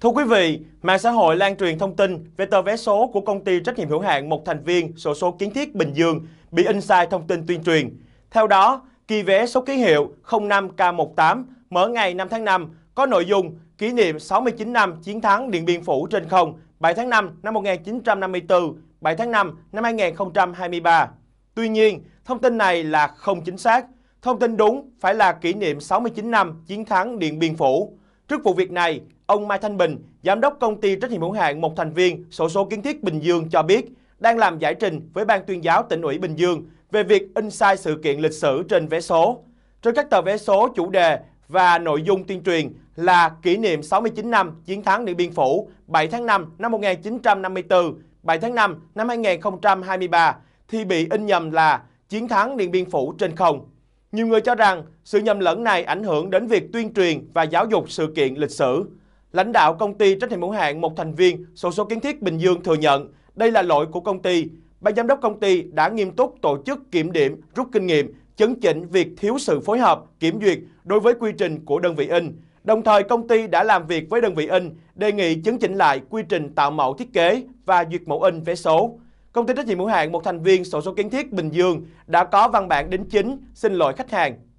Thưa quý vị, mạng xã hội lan truyền thông tin về tờ vé số của công ty trách nhiệm hữu hạn một thành viên sổ số kiến thiết Bình Dương bị in sai thông tin tuyên truyền. Theo đó, kỳ vé số ký hiệu 05K18 mở ngày 5 tháng 5 có nội dung kỷ niệm 69 năm chiến thắng Điện Biên Phủ trên không 7 tháng 5 năm 1954, 7 tháng 5 năm 2023. Tuy nhiên, thông tin này là không chính xác. Thông tin đúng phải là kỷ niệm 69 năm chiến thắng Điện Biên Phủ. Trước vụ việc này, ông Mai Thanh Bình, giám đốc công ty trách nhiệm hữu hạn một thành viên sổ số kiến thiết Bình Dương cho biết đang làm giải trình với ban tuyên giáo tỉnh ủy Bình Dương về việc in sai sự kiện lịch sử trên vé số. Trên các tờ vé số chủ đề và nội dung tuyên truyền là kỷ niệm 69 năm chiến thắng Điện Biên Phủ 7 tháng 5 năm 1954, 7 tháng 5 năm 2023 thì bị in nhầm là chiến thắng Điện Biên Phủ trên không. Nhiều người cho rằng sự nhầm lẫn này ảnh hưởng đến việc tuyên truyền và giáo dục sự kiện lịch sử. Lãnh đạo công ty trách nhiệm hữu hạn một thành viên sổ số kiến thiết Bình Dương thừa nhận đây là lỗi của công ty. Ban giám đốc công ty đã nghiêm túc tổ chức kiểm điểm, rút kinh nghiệm, chấn chỉnh việc thiếu sự phối hợp, kiểm duyệt đối với quy trình của đơn vị in. Đồng thời công ty đã làm việc với đơn vị in, đề nghị chấn chỉnh lại quy trình tạo mẫu thiết kế và duyệt mẫu in vé số công ty trách nhiệm hữu hạn một thành viên sổ số kiến thiết Bình Dương đã có văn bản đính chính xin lỗi khách hàng